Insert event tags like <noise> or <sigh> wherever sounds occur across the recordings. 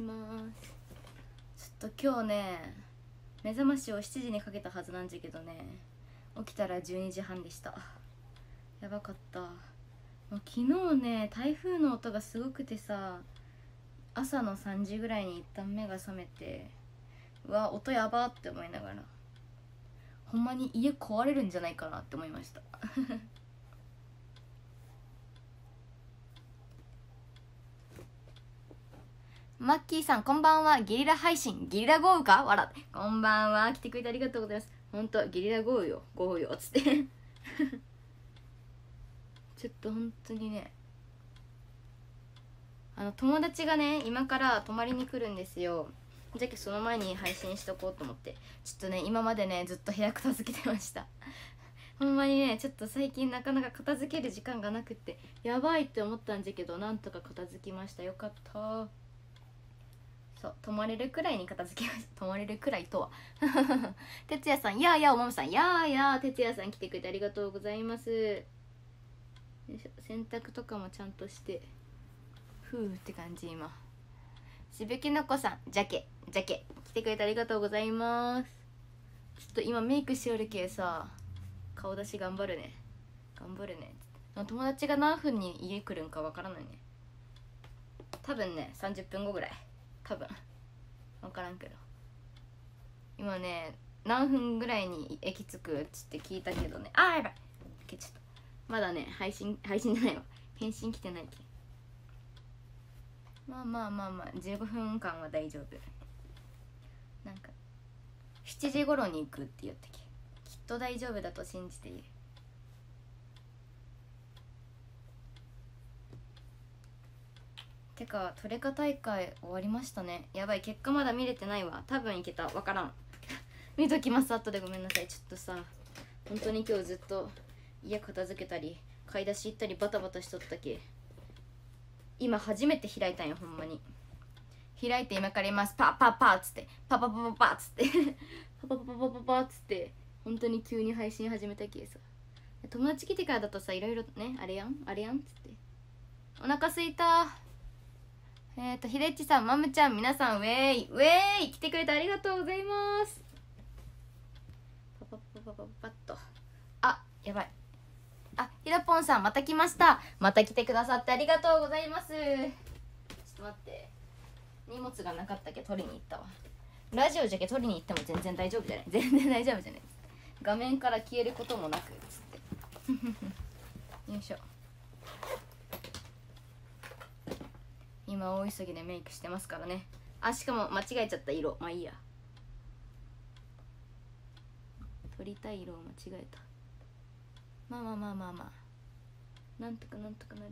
きますちょっと今日ね目覚ましを7時にかけたはずなんじゃけどね起きたら12時半でしたやばかったう昨日ね台風の音がすごくてさ朝の3時ぐらいに一旦目が覚めてうわ音やばって思いながらほんまに家壊れるんじゃないかなって思いましたマッキーさんこんばんはゲリラ配信ゲリラ豪雨か笑ってこんばんは来てくれてありがとうございますほんとゲリラ豪雨よ豪雨よつって <laughs> ちょっと本当にねあの友達がね今から泊まりに来るんですよじゃけその前に配信しとこうと思ってちょっとね今までねずっと部屋片付けてました <laughs> ほんまにねちょっと最近なかなか片付ける時間がなくってやばいって思ったんじゃけどなんとか片付きましたよかったそう泊まれるくらいに片付けました <laughs> 泊まれるくらいとは <laughs> 哲也さんやあやあおまむさんやあやあ哲也さん来てくれてありがとうございますよいしょ洗濯とかもちゃんとしてふうって感じ今しぶきのこさんじゃけじゃけ来てくれてありがとうございますちょっと今メイクしよるけさ顔出し頑張るね頑張るね友達が何分に家来るんかわからないね多分ね30分後ぐらい多分分からんけど今ね何分ぐらいに駅着くっつって聞いたけどねあーやばいちょっとまだね配信配信じゃないわ返信来てないけまあまあまあまあ15分間は大丈夫なんか7時頃に行くって言ったけきっと大丈夫だと信じているてかトレカ大会終わりましたねやばい結果まだ見れてないわ多分いけたわからん <laughs> 見ときます後でごめんなさいちょっとさ本当に今日ずっと家片付けたり買い出し行ったりバタバタしとったけ今初めて開いたんよほんまに開いて今から言いますパッパッパッつってパパパパパッつってパパパパパパッつって本当に急に配信始めたけさ友達来てからだとさいろいろねあれやんあれやんっつってお腹すいたえっ、ー、と、ひでっちさん、まむちゃん、皆さん、ウェイウェイ来てくれてありがとうございます。パパパパパパッと。あ、やばい。あ、ひらぽんさん、また来ました。また来てくださってありがとうございます。ちょっと待って。荷物がなかったけど取りに行ったわ。ラジオじゃけ取りに行っても全然大丈夫じゃない。全然大丈夫じゃない。画面から消えることもなく、つって。<laughs> よいしょ。今大急ぎでメイクしてますからねあしかも間違えちゃった色まあいいや取りたい色を間違えたまあまあまあまあまあなんとかなんとかなるよ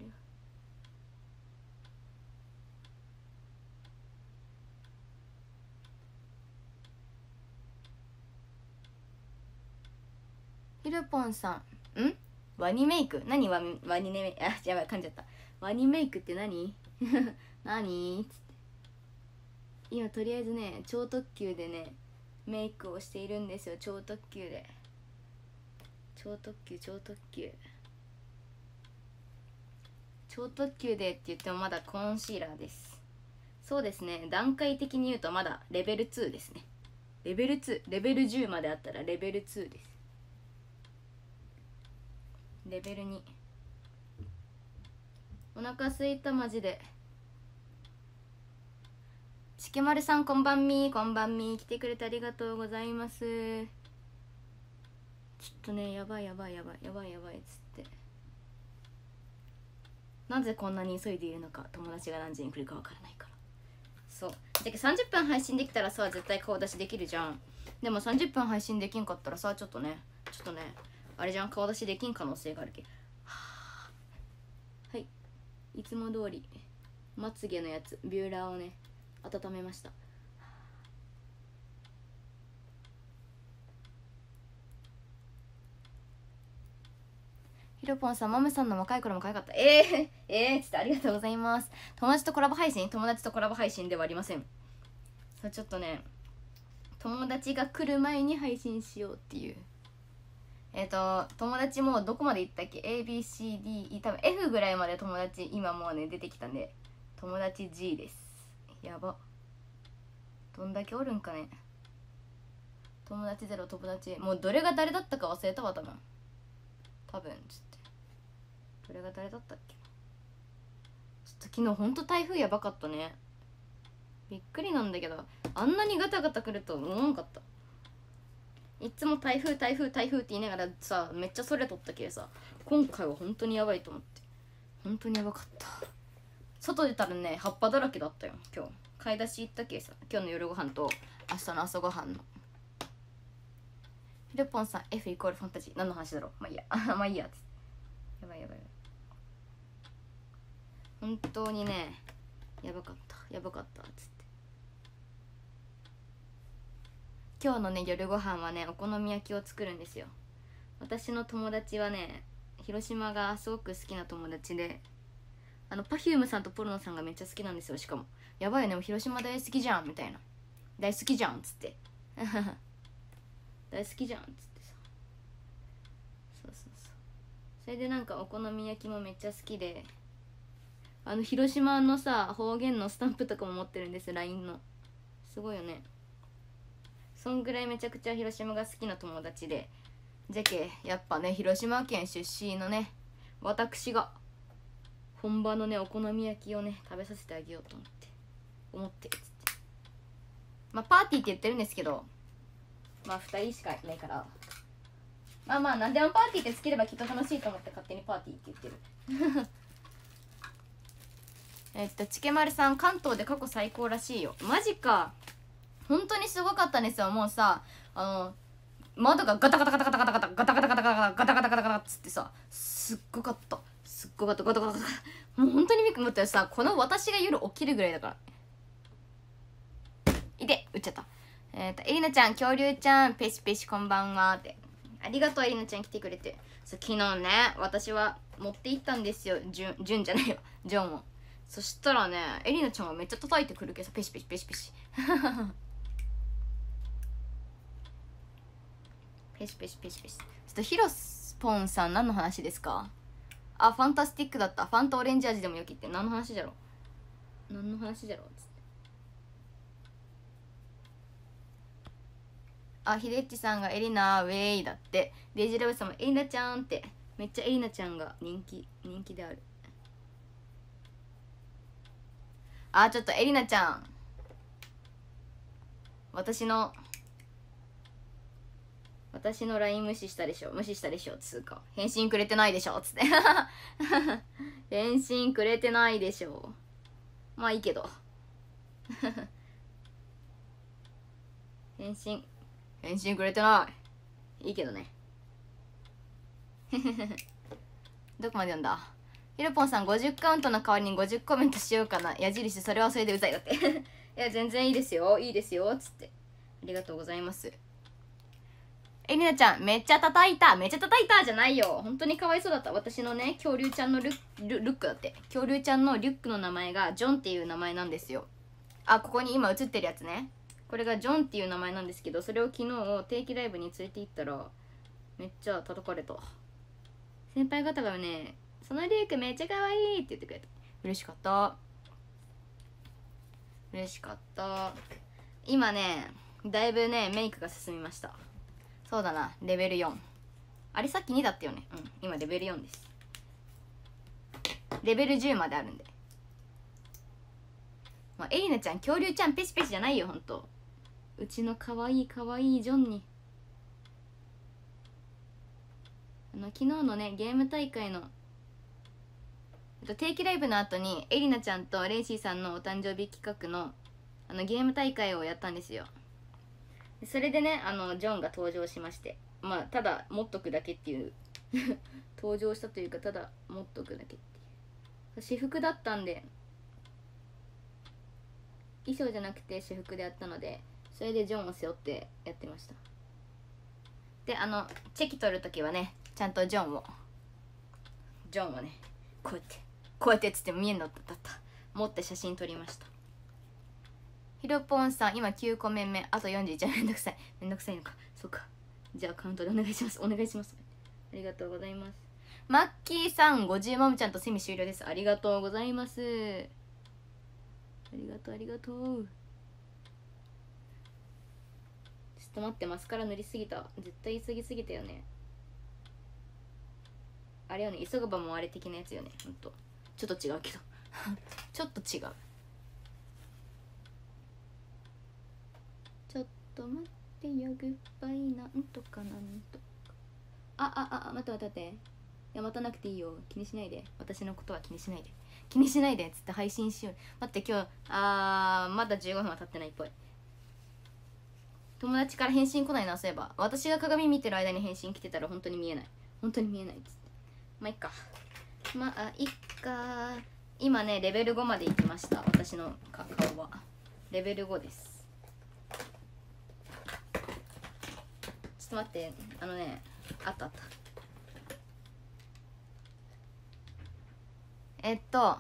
ひるぽんさんんワニメイク何ワワニメイクあやばい噛んじゃったワニメイクって何 <laughs>「何?」っつって今とりあえずね超特急でねメイクをしているんですよ超特急で超特急超特急超特急でって言ってもまだコンシーラーですそうですね段階的に言うとまだレベル2ですねレベル2レベル10まであったらレベル2ですレベル2お腹すいたマジでちけまるさんこんばんみこんばんみ来てくれてありがとうございますちょっとねやばいやばいやばいやばいやばいっつってなぜこんなに急いでいるのか友達が何時に来るかわからないからそうだけど30分配信できたらさ絶対顔出しできるじゃんでも30分配信できんかったらさちょっとねちょっとねあれじゃん顔出しできん可能性があるけいつも通りまつげのやつビューラーをね温めましたひろぽんさん、マムさんの若い頃も可愛かった。えー、えー、つってありがとうございます。友達とコラボ配信友達とコラボ配信ではありません。ちょっとね、友達が来る前に配信しようっていうえっ、と友達もうどこまで行ったっけ ABCDE 多分 F ぐらいまで友達今もうね出てきたんで友達 G ですやばどんだけおるんかね友達ゼロ友達もうどれが誰だったか忘れたわ多分多分ちょっとどれが誰だったっけちょっと昨日ほんと台風やばかったねびっくりなんだけどあんなにガタガタくると思わんかったいつも台風台風台風って言いながらさめっちゃそれとったけさ今回は本当にやばいと思って本当にやばかった外出たらね葉っぱだらけだったよ今日買い出し行ったけさ今日の夜ご飯と明日の朝ご飯のルポンさん F イコールファンタジー何の話だろうまあいいや <laughs> まあいいやつやばいやばい本当にねやばかったやばかったつって今日のね夜ご飯はねお好み焼きを作るんですよ私の友達はね広島がすごく好きな友達であの Perfume さんとポルノさんがめっちゃ好きなんですよしかも「やばいね広島大好きじゃん」みたいな「大好きじゃん」っつって「<laughs> 大好きじゃん」っつってさそうそうそうそれでなんかお好み焼きもめっちゃ好きであの広島のさ方言のスタンプとかも持ってるんです LINE のすごいよねそんぐらいめちゃくちゃ広島が好きな友達でじゃけやっぱね広島県出身のね私が本場のねお好み焼きをね食べさせてあげようと思って思ってっつってまあパーティーって言ってるんですけどまあ2人しかいないからまあまあ何でもパーティーってつければきっと楽しいと思って勝手にパーティーって言ってる <laughs> えっとチケマルさん関東で過去最高らしいよマジか本当にすごかったんですよもうさあの窓がガタガタガタガタガタガタガタガタガタガタガタガタガタガタっつってさすっごかったすっごかったガタガタガタもう本当にびっくり思ったさこの私が夜起きるぐらいだからいて打っちゃったえっ、ー、とえりなちゃん恐竜ちゃんペシペシこんばんはってありがとうえりなちゃん来てくれてそう昨日ね私は持って行ったんですよじゅんじゅんじゃないよジョンをそしたらねえりなちゃんがめっちゃ叩いてくるけどさペシペシペシペシペシペシペシペシちょっとヒロスポンさん何の話ですかあファンタスティックだったファンとオレンジ味でもよきって何の話じゃろ何の話じゃろつってあヒデッチさんがエリナウェイだってデイジラブさんもエリナちゃんってめっちゃエリナちゃんが人気人気であるあちょっとエリナちゃん私の私の LINE 無視したでしょ無視したでしょつうか返信くれてないでしょつって <laughs> 返信くれてないでしょまあいいけど <laughs> 返信返信くれてないいいけどね <laughs> どこまで読んだひろぽんさん50カウントの代わりに50コメントしようかな矢印それはそれでうざいだっていや全然いいですよいいですよつってありがとうございますえりなちゃん、めっちゃ叩いた。めっちゃ叩いたじゃないよ。本当にかわいそうだった。私のね、恐竜ちゃんのルックだって。恐竜ちゃんのリュックの名前がジョンっていう名前なんですよ。あ、ここに今映ってるやつね。これがジョンっていう名前なんですけど、それを昨日定期ライブに連れて行ったら、めっちゃ叩かれた。先輩方がね、そのリュックめっちゃかわいいって言ってくれた。嬉しかった。嬉しかった。今ね、だいぶね、メイクが進みました。そうだなレベル4あれさっき2だったよねうん今レベル4ですレベル10まであるんでまあ、エリナちゃん恐竜ちゃんペシペシじゃないよほんとうちのかわいいかわいいジョンにあの昨日のねゲーム大会の定期ライブの後にエリナちゃんとレイシーさんのお誕生日企画のあのゲーム大会をやったんですよそれでねあのジョンが登場しましてまあただ持っとくだけっていう <laughs> 登場したというかただ持っとくだけっていう私服だったんで衣装じゃなくて私服でやったのでそれでジョンを背負ってやってましたであのチェキ取る時はねちゃんとジョンをジョンをねこうやってこうやってつって見えんのだった持って写真撮りましたひろぽんさん今9個目目あと41めんどくさいめんどくさいのかそうかじゃあカウントでお願いしますお願いしますありがとうございますマッキーさん50万部ちゃんとセミ終了ですありがとうございますありがとうありがとうちょっと待ってマスカラ塗りすぎた絶対急ぎすぎたよねあれよね急ぐ場もあれ的なやつよねほんとちょっと違うけど <laughs> ちょっと違うと待ってよグッバイなんとかなんとかあああ待って待って待っていや待たなくていいよ気にしないで私のことは気にしないで気にしないでっつって配信しよう待って今日あーまだ15分は経ってないっぽい友達から返信来ないなそういえば私が鏡見てる間に返信来てたら本当に見えない本当に見えないっつってまあいっかまあいっか今ねレベル5まで行きました私の顔はレベル5ですっと待ってあのねあったあったえっと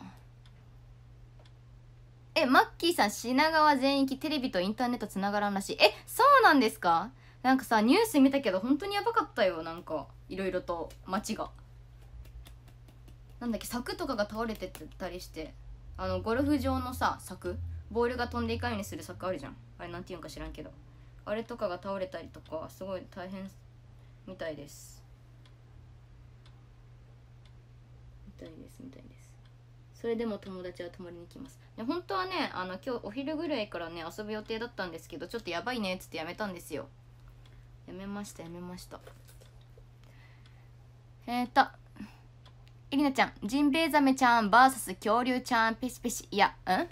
えマッキーさん品川全域テレビとインターネットつながらんらしいえそうなんですかなんかさニュース見たけど本当にやばかったよなんかいろいろと街がなんだっけ柵とかが倒れてたりしてあのゴルフ場のさ柵ボールが飛んでいかんようにする柵あるじゃんあれなんていうんか知らんけどあれとかが倒れたりとかすごい大変みたいですみたいですみたいですそれでも友達は泊まりに来ますで本当はねあの今日お昼ぐらいからね遊ぶ予定だったんですけどちょっとやばいねっつってやめたんですよやめましたやめましたえー、っとエリナちゃんジンベエザメちゃん VS 恐竜ちゃんペシペシいやうん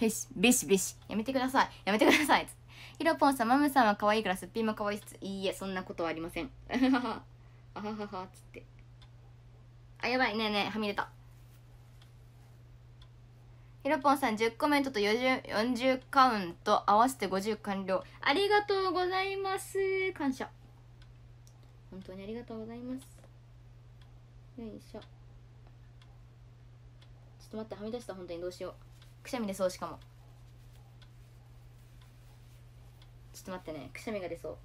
ペシペシペシやめてくださいやめてくださいっつってひろぽんさん、マムさんは可愛いからすっぴんも可愛いっす。いいえ、そんなことはありません。あはは、はは、つって。あ、やばい、ねえねえ、はみ出た。ひろぽんさん、10コメントと 40, 40カウント合わせて50完了。ありがとうございます。感謝。本当にありがとうございます。よいしょ。ちょっと待って、はみ出した、本当にどうしよう。くしゃみでそうしかも。ちょっと待ってねくしゃみが出そう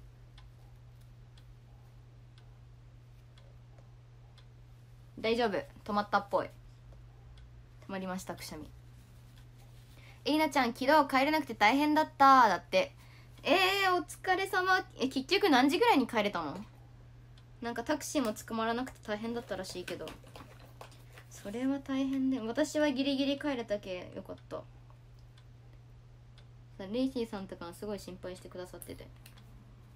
大丈夫止まったっぽい止まりましたくしゃみえりなちゃん昨日帰れなくて大変だっただってえー、お疲れ様え結局何時ぐらいに帰れたのなんかタクシーも捕まらなくて大変だったらしいけどそれは大変で私はギリギリ帰れたけよかったレイシーさんとかがすごい心配してくださってて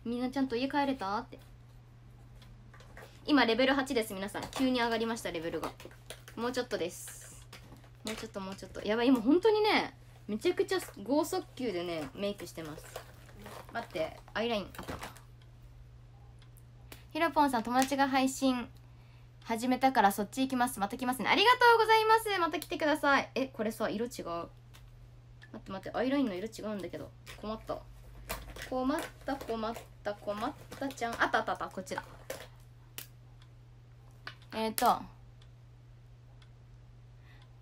みんなちゃんと家帰れたって今レベル8です皆さん急に上がりましたレベルがもうちょっとですもうちょっともうちょっとやばい今本当にねめちゃくちゃ剛速球でねメイクしてます待ってアイラインあったひろぽんさん友達が配信始めたからそっち行きますまた来ますねありがとうございますまた来てくださいえこれさ色違う待って待ってアイラインの色違うんだけど困った困った困った困ったちゃんあったあったあったこちらえっ、ー、と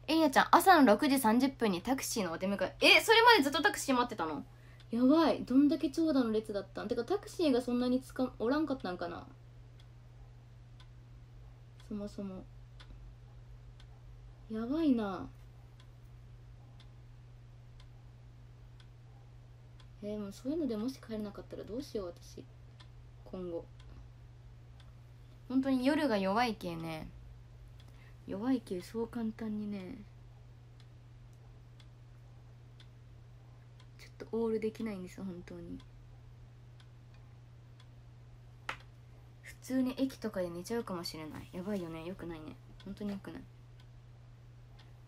えいやちゃん朝の6時30分にタクシーのお出迎ええそれまでずっとタクシー待ってたのやばいどんだけ長蛇の列だったんてかタクシーがそんなにつかおらんかったんかなそもそもやばいなえー、もうそういうのでもし帰れなかったらどうしよう私今後本当に夜が弱い系ね弱い系そう簡単にねちょっとオールできないんですよ本当に普通に駅とかで寝ちゃうかもしれないやばいよねよくないね本当によくない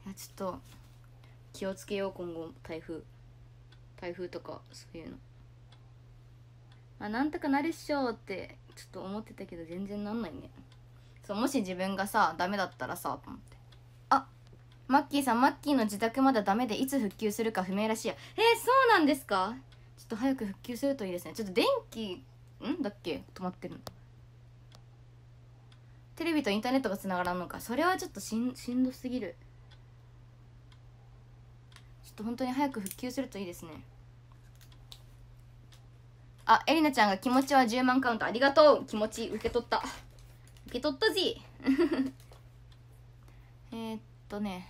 いやちょっと気をつけよう今後台風開封とかそういうのまあなんとかなるっしょってちょっと思ってたけど全然なんないねそうもし自分がさダメだったらさと思ってあマッキーさんマッキーの自宅まだダメでいつ復旧するか不明らしいやえー、そうなんですかちょっと早く復旧するといいですねちょっと電気んだっけ止まってるのテレビとインターネットがつながらんのかそれはちょっとしんしんどすぎるちょっと本当に早く復旧するといいですねあエリナちゃんが気持ちは10万カウントありがとう気持ち受け取った受け取ったぜ <laughs> えっとね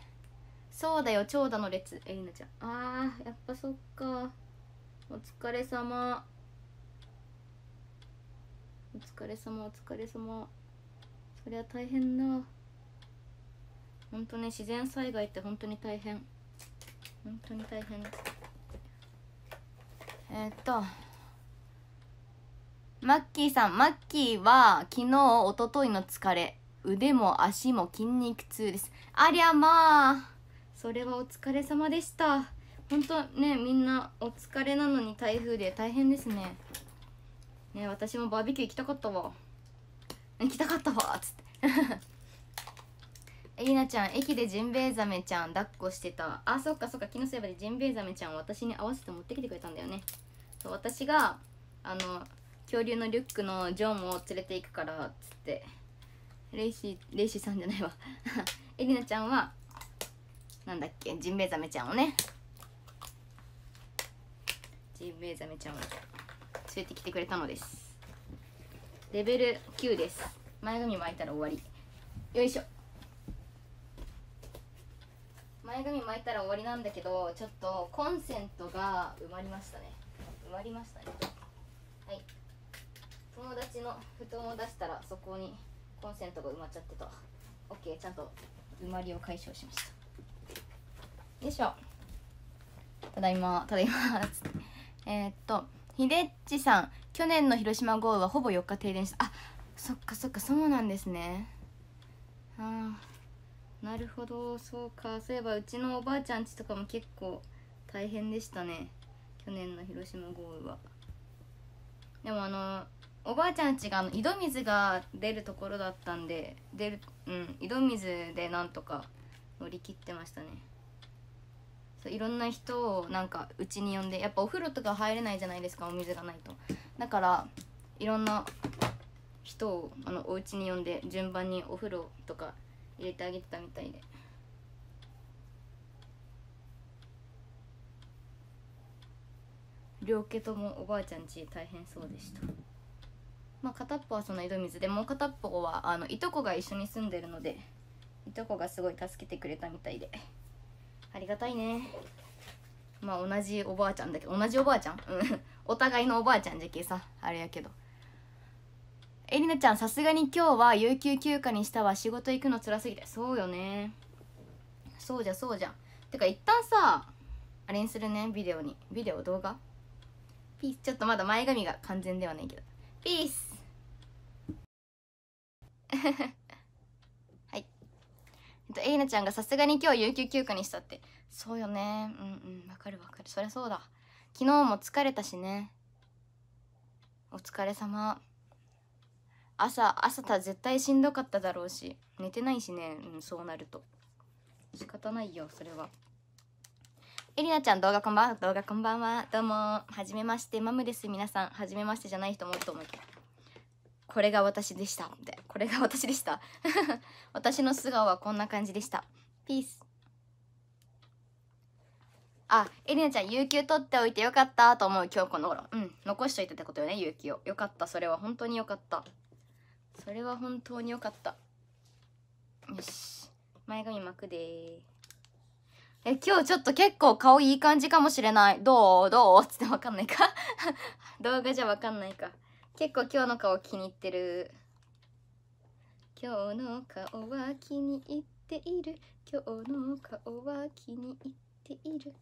そうだよ長蛇の列エリナちゃんあーやっぱそっかお疲れ様お疲れ様お疲れ様そりゃ大変な本当ね自然災害って本当に大変本当に大変えー、っとマッキーさん、マッキーは昨日、おとといの疲れ、腕も足も筋肉痛です。ありゃまあ、それはお疲れ様でした。本当ね、みんなお疲れなのに台風で大変ですね。ね、私もバーベキュー行きたかったわ。行きたかったわっつって。<laughs> えりなちゃん駅でジンベエザメちゃん抱っこしてたあそっかそっか昨日せいばでジンベエザメちゃん私に合わせて持ってきてくれたんだよねそう私があの恐竜のリュックのジョンも連れていくからっつってレイシーレイシーさんじゃないわ <laughs> エリナちゃんはなんだっけジンベエザメちゃんをねジンベエザメちゃんを連れてきてくれたのですレベル9です前髪巻いたら終わりよいしょ前髪巻いたら終わりなんだけどちょっとコンセントが埋まりましたね埋まりましたねはい友達の布団を出したらそこにコンセントが埋まっちゃってた OK ちゃんと埋まりを解消しましたよいしょただいまただいまえっとひでっちさん去年の広島豪雨はほぼ4日停電したあそっかそっかそうなんですねああなるほどそうかそういえばうちのおばあちゃんちとかも結構大変でしたね去年の広島豪雨はでもあのおばあちゃんちがあの井戸水が出るところだったんで出るうん井戸水でなんとか乗り切ってましたねそういろんな人をなんかうちに呼んでやっぱお風呂とか入れないじゃないですかお水がないとだからいろんな人をあのお家に呼んで順番にお風呂とか入れてあげてたみたいで。両家ともおばあちゃんち大変そうでした。まあ、片っぽはその井戸水でもう片っぽはあのいとこが一緒に住んでるのでいとこがすごい助けてくれたみたいでありがたいねまあ同じおばあちゃんだけど同じおばあちゃんうん <laughs> お互いのおばあちゃんじゃけさあれやけどえりなちゃんさすがに今日は有給休暇にしたわ仕事行くの辛すぎてそうよねそうじゃそうじゃんてか一旦さあれにするねビデオにビデオ動画ピースちょっとまだ前髪が完全ではないけどピース <laughs> はいえっとえいなちゃんがさすがに今日有給休暇にしたってそうよねうんうんわかるわかるそりゃそうだ昨日も疲れたしねお疲れ様朝朝た絶対しんどかっただろうし寝てないしねうんそうなると仕方ないよそれはえりなちゃん動画こんばんは動画こんばんはどうもはじめましてマムです皆さんはじめましてじゃない人もいると思うけどこれが私でしたみたこれが私でした <laughs> 私の素顔はこんな感じでしたピースあエリナちゃん有給取っておいてよかったと思う今日この頃うん残しといてってことよね有給をよかったそれは本当によかったそれは本当によかったよし前髪巻くでえ今日ちょっと結構顔いい感じかもしれないどうどうつってわかんないか <laughs> 動画じゃわかんないか結構今日の顔気に入ってる今日の顔は気に入っている今日の顔は気に入っている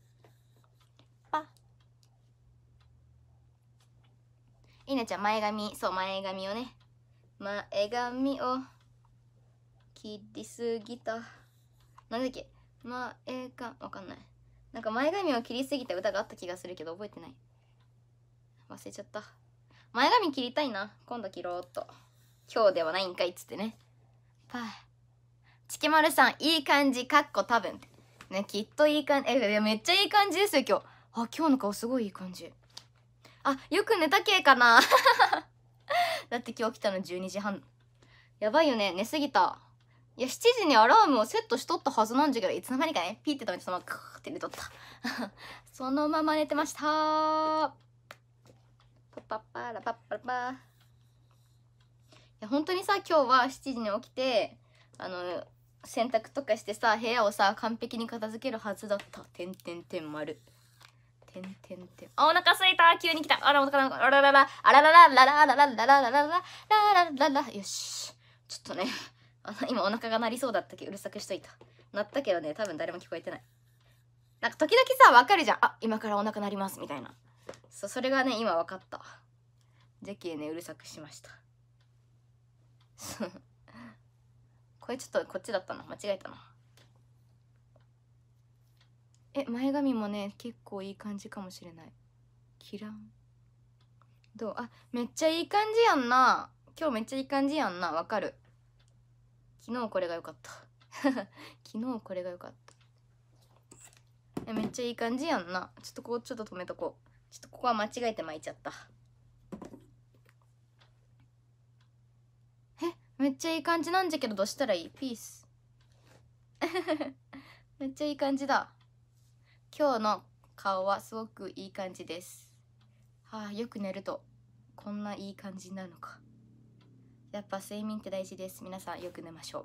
パいなちゃん前髪そう前髪をね前髪を切りすぎたなんだっけ前かわかんないなんか前髪を切りすぎた歌があった気がするけど覚えてない忘れちゃった前髪切りたいな今度切ろうっと今日ではないんかいっつってねパーチキマルさんいい感じかっこ多分ねきっといい感じえめっちゃいい感じですよ今日あ今日の顔すごいいい感じあよく寝た系かな <laughs> だって今日起きたの12時半やばいよね寝すぎたいや7時にアラームをセットしとったはずなんじゃけどいつの間にかねピッて止めてそのままクーって寝とった <laughs> そのまま寝てましたパッパッパラパッパラパいや本当にさ今日は7時に起きてあの洗濯とかしてさ部屋をさ完璧に片付けるはずだったてんてんてん丸てんてんてんあお腹すいた急に来たあらお腹あらららあららららららららららららららららよしちょっとねあの今お腹が鳴りそうだったっけうるさくしといた鳴ったけどね多分誰も聞こえてないなんか時々さ分かるじゃんあ今からお腹鳴りますみたいなそうそれがね今分かったジャッキーねうるさくしました <laughs> これちょっとこっちだったな間違えたなえ前髪もね結構いい感じかもしれないキランどうあめっちゃいい感じやんな今日めっちゃいい感じやんなわかる昨日これが良かった <laughs> 昨日これが良かったえめっちゃいい感じやんなちょっとこうちょっと止めとこうちょっとここは間違えて巻いちゃったえめっちゃいい感じなんじゃけどどうしたらいいピース <laughs> めっちゃいい感じだ今日の顔はすごくいい感じですはあよく寝るとこんないい感じになるのかやっぱ睡眠って大事です皆さんよく寝ましょう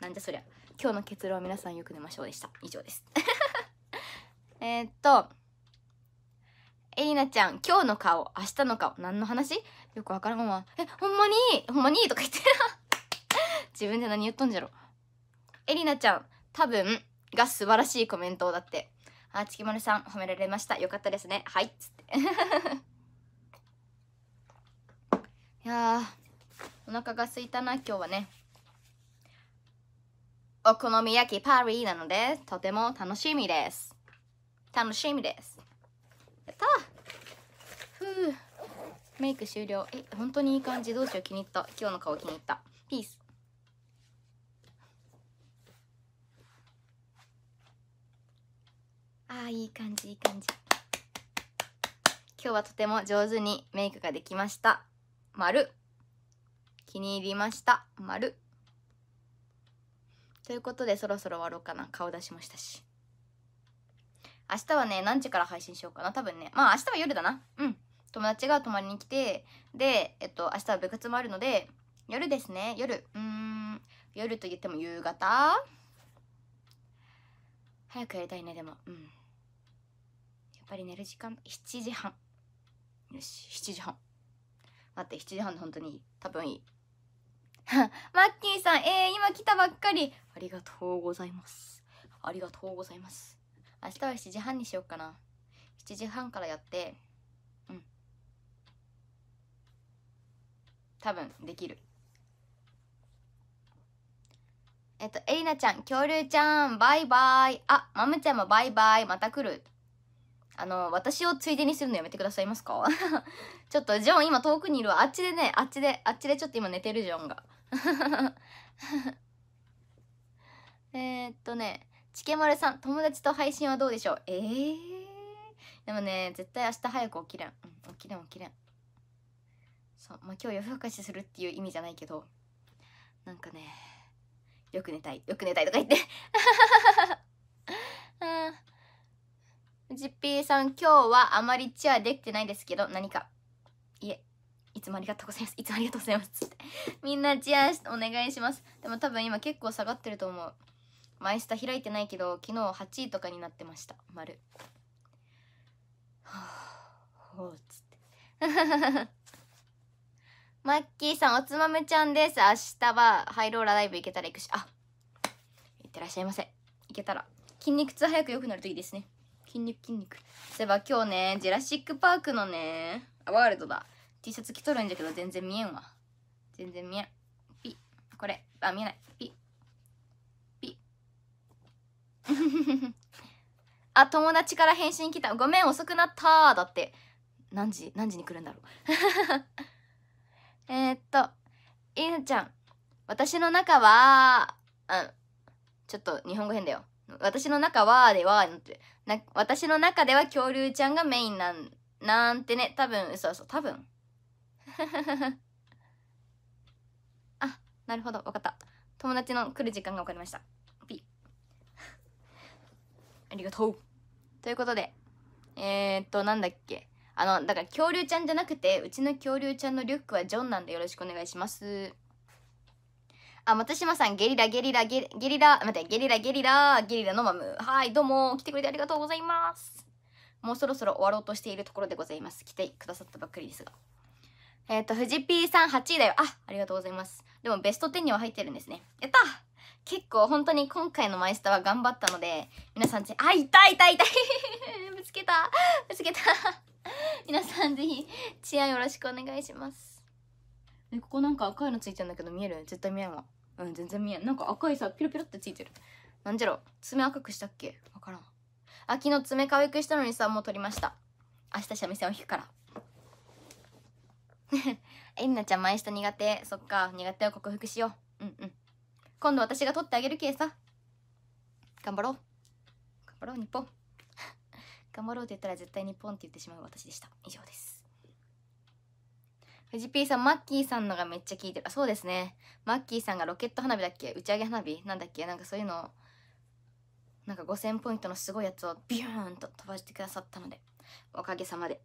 なんじゃそりゃ今日の結論は皆さんよく寝ましょうでした以上です <laughs> えっとえりなちゃん、今日の顔、明日の顔、何の話よくわからんわ。え、ほんまにほんまにとか言って。<laughs> 自分で何言っとんじゃろ。えりなちゃん、多分、が素晴らしいコメントだって。あ、月丸さん、褒められました。よかったですね。はい。つって。<laughs> いやお腹が空いたな、今日はね。お好み焼きパーリーなので、とても楽しみです。楽しみです。やったふうメイク終了え本当にいい感じどうしよう気に入った今日の顔気に入ったピースあーいい感じいい感じ今日はとても上手にメイクができました丸気に入りました丸ということでそろそろ終わろうかな顔出しましたし明日はね、何時から配信しようかな。多分ね。まあ明日は夜だな。うん。友達が泊まりに来て、で、えっと、明日は部活もあるので、夜ですね。夜。うん。夜と言っても夕方早くやりたいね、でも。うん。やっぱり寝る時間、7時半。よし、7時半。待って、7時半で本当に多分いい。<laughs> マッキーさん、えー、今来たばっかり。ありがとうございます。ありがとうございます。明日は7時半にしようかな7時半からやってうん多分できるえっとえいなちゃん恐竜ちゃんバイバイあまムちゃんもバイバイまた来るあの私をついでにするのやめてくださいますか <laughs> ちょっとジョン今遠くにいるわあっちでねあっちであっちでちょっと今寝てるジョンが <laughs> えっとねちけまるさん、友達と配信はどうでしょうえー。でもね、絶対明日早く起きれん。うん、起きれん起きれん。そう、まあ、今日夜更かしするっていう意味じゃないけど、なんかね、よく寝たい、よく寝たいとか言って。<laughs> ジっピーさん、今日はあまりチアできてないですけど、何か。いえ、いつもありがとうございます。いつもありがとうございます。みんなチアお願いします。でも多分今結構下がってると思う。マイスタ開いてないけど昨日8位とかになってました丸ほうつってマッキーさんおつまめちゃんです明日はハイローラライブ行けたら行くしあ行ってらっしゃいませ行けたら筋肉痛早く良くなるといいですね筋肉筋肉そういえば今日ねジュラシックパークのねワールドだ T シャツ着とるんじゃけど全然見えんわ全然見えんピこれあ見えないピ <laughs> あ友達から返信来た「ごめん遅くなった」だって何時何時に来るんだろう <laughs> えっと犬ちゃん私の中はうんちょっと日本語変だよ私の中はではな私の中では恐竜ちゃんがメインなんなんてね多分そうそう多分 <laughs> あなるほど分かった友達の来る時間が分かりましたありがとう。ということで、えー、っと、なんだっけ。あの、だから恐竜ちゃんじゃなくて、うちの恐竜ちゃんのリュックはジョンなんでよろしくお願いします。あ、松島さん、ゲリラ、ゲリラ、ゲリラ、待って、ゲリラ、ゲリラ、ゲリラのマム。はい、どうも、来てくれてありがとうございます。もうそろそろ終わろうとしているところでございます。来てくださったばっかりですが。えっ、ー、と、藤 P さん8位だよ。あ、ありがとうございます。でもベスト10には入ってるんですね。やった結構本当に今回のマイスタは頑張ったので、皆さんぜあ、痛い痛い痛い <laughs> ぶつけたぶつけた皆さんぜひ、チアよろしくお願いします。で、ここなんか赤いのついてんだけど見える絶対見えんわ。うん、全然見えん。なんか赤いさ、ピロピロってついてる。なんじゃろ爪赤くしたっけわからん。秋の爪可愛くしたのにさ、もう取りました。明日三味線を引くから。<laughs> えんなちゃん、前下苦手。そっか、苦手を克服しよう。うんうん。今度私が取ってあげるけさ頑張ろう頑張ろう日本 <laughs> 頑張ろうって言ったら絶対日本って言ってしまう私でした以上です藤 P さんマッキーさんのがめっちゃ聞いてるそうですねマッキーさんがロケット花火だっけ打ち上げ花火なんだっけなんかそういうのなんか5000ポイントのすごいやつをビューンと飛ばしてくださったのでおかげさまで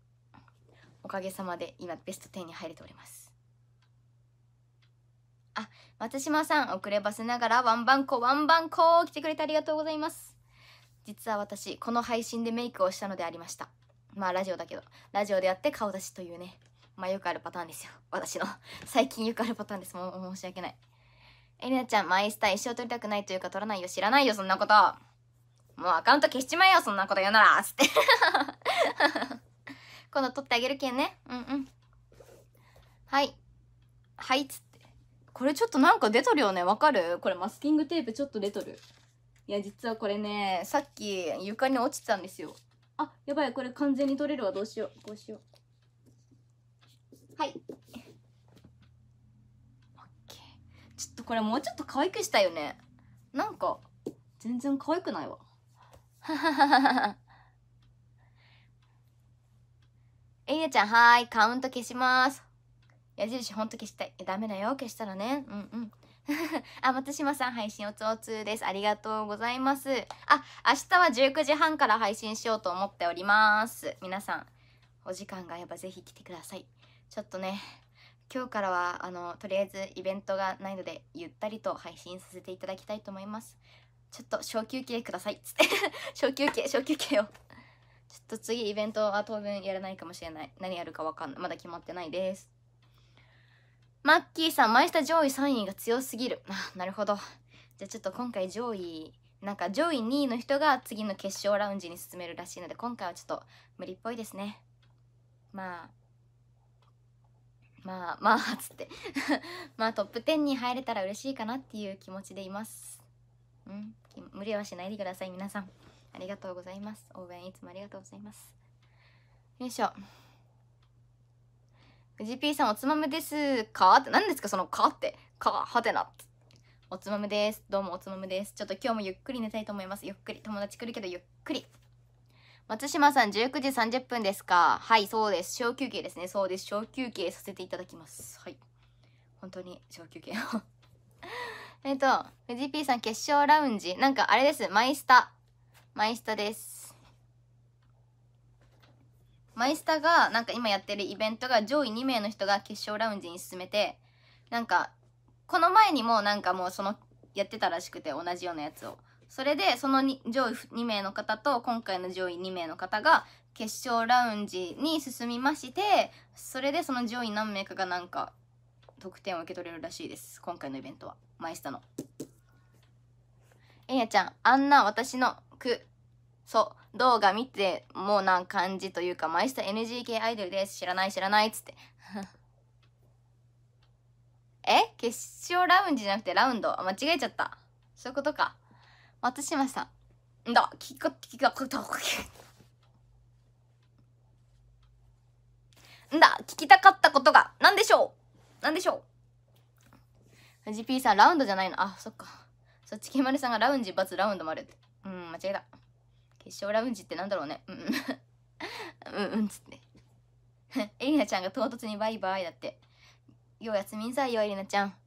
おかげさまで今ベスト10に入れておりますあ、松島さん、遅ればせながらワンバンコ、ワンバンコ来てくれてありがとうございます。実は私、この配信でメイクをしたのでありました。まあ、ラジオだけど、ラジオでやって顔出しというね。まあ、よくあるパターンですよ。私の。<laughs> 最近よくあるパターンです。もう、申し訳ない。えりなちゃん、マイスター一生撮りたくないというか撮らないよ。知らないよ、そんなこと。もうアカウント消しちまえよ、そんなこと言うなら。つって <laughs> 今度撮ってあげるけんね。うんうん。はい。はい、つって。これちょっとなんか出とるよねわかるこれマスキングテープちょっと出とるいや実はこれねさっき床に落ちてたんですよあやばいこれ完全に取れるわどうしようこうしようはいちょっとこれもうちょっと可愛くしたよねなんか全然可愛くないわははははえいちゃんはーいカウント消します矢印ほんと消したい。ダメだよ。消したらね。うんうん。<laughs> あ、松島さん配信おつおつです。ありがとうございます。あ、明日は19時半から配信しようと思っております。皆さん、お時間があればぜひ来てください。ちょっとね、今日からは、あの、とりあえずイベントがないので、ゆったりと配信させていただきたいと思います。ちょっと小休憩ください。つって、<laughs> 小休憩、小休憩を。ちょっと次イベントは当分やらないかもしれない。何やるかわかんない。まだ決まってないです。マッキーさん、前下上位3位が強すぎる。あ、なるほど。じゃあちょっと今回上位、なんか上位2位の人が次の決勝ラウンジに進めるらしいので、今回はちょっと無理っぽいですね。まあ、まあ、まあ、つって <laughs> まあトップ10に入れたら嬉しいかなっていう気持ちでいます。うん、無理はしないでください、皆さん。ありがとうございます。応援いつもありがとうございます。よいしょ。GP さんおつまむですかって何ですかそのかってかはてなおつまむですどうもおつまむですちょっと今日もゆっくり寝たいと思いますゆっくり友達来るけどゆっくり松島さん19時30分ですかはいそうです小休憩ですねそうです小休憩させていただきますはい本当に小休憩を <laughs> えっと GP さん決勝ラウンジなんかあれですマイスタマイスタですマイスタがなんか今やってるイベントが上位2名の人が決勝ラウンジに進めてなんかこの前にもなんかもうそのやってたらしくて同じようなやつをそれでその上位2名の方と今回の上位2名の方が決勝ラウンジに進みましてそれでその上位何名かがなんか得点を受け取れるらしいです今回のイベントはマイスタのえんやちゃんあんな私の句そう動画見てもうな感じというか「マイスタ NGK アイドルです知らない知らない」っつって <laughs> え決勝ラウンジじゃなくてラウンド間違えちゃったそういうことか松島さんんだ聞こ聞こ聞こ <laughs> んだ聞きたかったことが何でしょう何でしょう藤 p さんラウンドじゃないのあそっかそっちけまるさんがラウンジ×ラウンドもあるうん間違えた決勝ラウンジってなんだろうね。うん <laughs> うん。うんつって。<laughs> エリナちゃんが唐突にバイバイだって。よう休みんさいよ、エリナちゃん。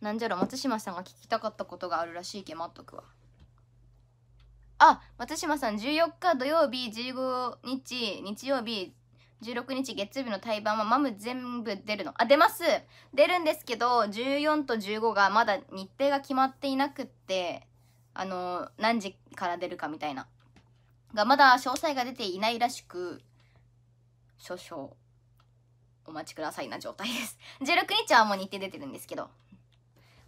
なんじゃろ、松島さんが聞きたかったことがあるらしいけ、待っとくわ。あ、松島さん、14日土曜日、15日、日曜日、16日月曜日の対バンはマム全部出るのあ出ます出るんですけど14と15がまだ日程が決まっていなくってあの何時から出るかみたいながまだ詳細が出ていないらしく少々お待ちくださいな状態です16日はもう日程出てるんですけど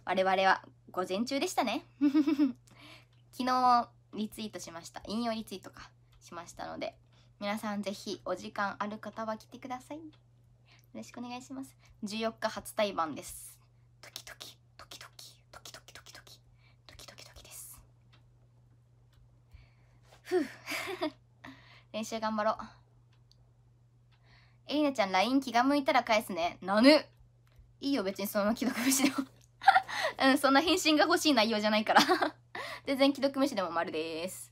我々は午前中でしたね <laughs> 昨日リツイートしました引用リツイートかしましたので皆さんぜひお時間ある方は来てくださいよろしくお願いします14日初対バンです時キ時キ時キ時キ時キ時キドキドキドキですふう <laughs> 練習頑張ろうえりなちゃん LINE 気が向いたら返すねなぬいいよ別にそのまま既読無視でも <laughs> うんそんな返信が欲しい内容じゃないから <laughs> 全然既読無視でも丸です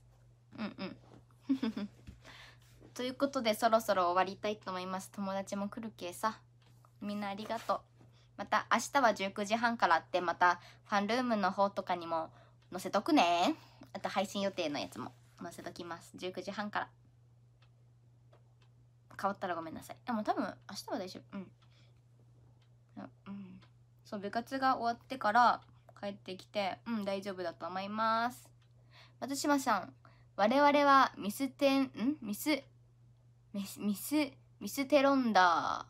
うんうんということでそろそろ終わりたいと思います友達も来るけさみんなありがとうまた明日は19時半からってまたファンルームの方とかにも載せとくねあと配信予定のやつも載せときます19時半から変わったらごめんなさいでも多分明日は大丈夫うんうんそう部活が終わってから帰ってきてうん大丈夫だと思います松島さん我々はミステンんミスミス、ミス、ミステロンダ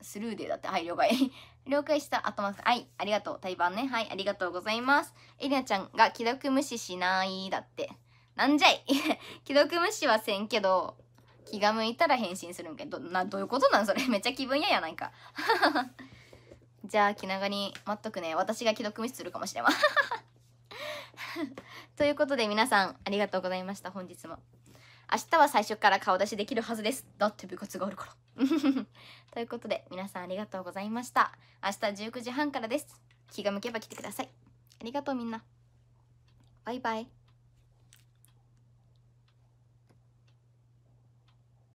ー、スルーデーだって。はい、了解。<laughs> 了解した。あとまはい、ありがとう。対番ね。はい、ありがとうございます。エリナちゃんが既読無視しないだって。なんじゃい <laughs> 既読無視はせんけど、気が向いたら返信するんけど、な、どういうことなんそれ。<laughs> めっちゃ気分嫌やないか。じゃあ気長に待っとくね。私が既読無視するかもしれません。ということで皆さんありがとうございました。本日も。明日は最初から顔出しできるはずですだって部活があるから <laughs> ということで皆さんありがとうございました明日19時半からです気が向けば来てくださいありがとうみんなバイバイ